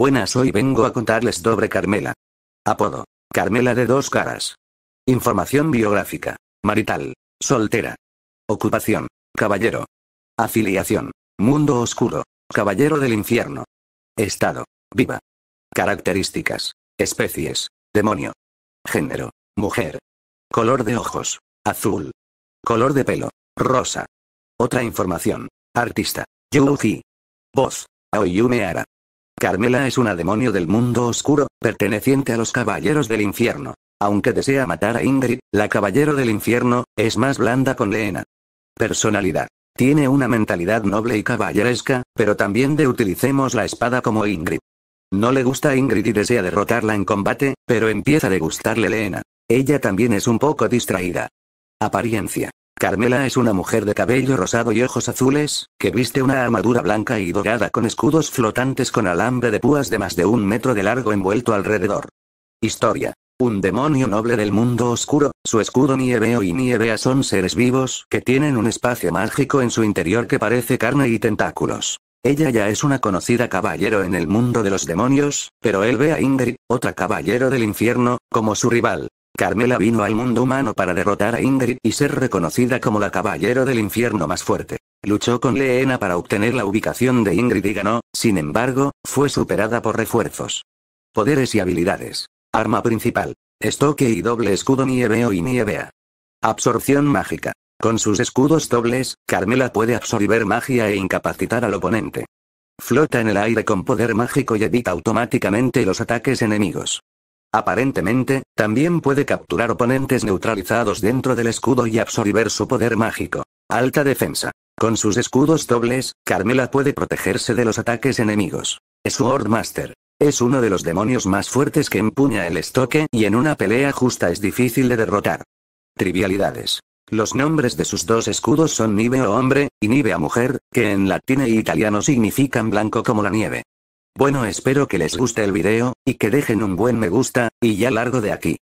Buenas hoy vengo a contarles doble Carmela. Apodo. Carmela de dos caras. Información biográfica. Marital. Soltera. Ocupación. Caballero. Afiliación. Mundo oscuro. Caballero del infierno. Estado. Viva. Características. Especies. Demonio. Género. Mujer. Color de ojos. Azul. Color de pelo. Rosa. Otra información. Artista. Yuji. Voz. Aoyume Carmela es una demonio del mundo oscuro, perteneciente a los caballeros del infierno. Aunque desea matar a Ingrid, la caballero del infierno, es más blanda con Leena. Personalidad. Tiene una mentalidad noble y caballeresca, pero también de utilicemos la espada como Ingrid. No le gusta a Ingrid y desea derrotarla en combate, pero empieza a gustarle Leena. Ella también es un poco distraída. Apariencia. Carmela es una mujer de cabello rosado y ojos azules, que viste una armadura blanca y dorada con escudos flotantes con alambre de púas de más de un metro de largo envuelto alrededor. Historia. Un demonio noble del mundo oscuro, su escudo nieveo y nievea son seres vivos que tienen un espacio mágico en su interior que parece carne y tentáculos. Ella ya es una conocida caballero en el mundo de los demonios, pero él ve a Ingrid, otra caballero del infierno, como su rival. Carmela vino al mundo humano para derrotar a Ingrid y ser reconocida como la caballero del infierno más fuerte. Luchó con Leena para obtener la ubicación de Ingrid y ganó, sin embargo, fue superada por refuerzos. Poderes y habilidades. Arma principal. Estoque y doble escudo nieveo y nievea. Absorción mágica. Con sus escudos dobles, Carmela puede absorber magia e incapacitar al oponente. Flota en el aire con poder mágico y evita automáticamente los ataques enemigos. Aparentemente, también puede capturar oponentes neutralizados dentro del escudo y absorber su poder mágico. Alta defensa. Con sus escudos dobles, Carmela puede protegerse de los ataques enemigos. Swordmaster. Es uno de los demonios más fuertes que empuña el estoque y en una pelea justa es difícil de derrotar. Trivialidades. Los nombres de sus dos escudos son Niveo hombre, y Nivea mujer, que en latín e italiano significan blanco como la nieve. Bueno espero que les guste el video, y que dejen un buen me gusta, y ya largo de aquí.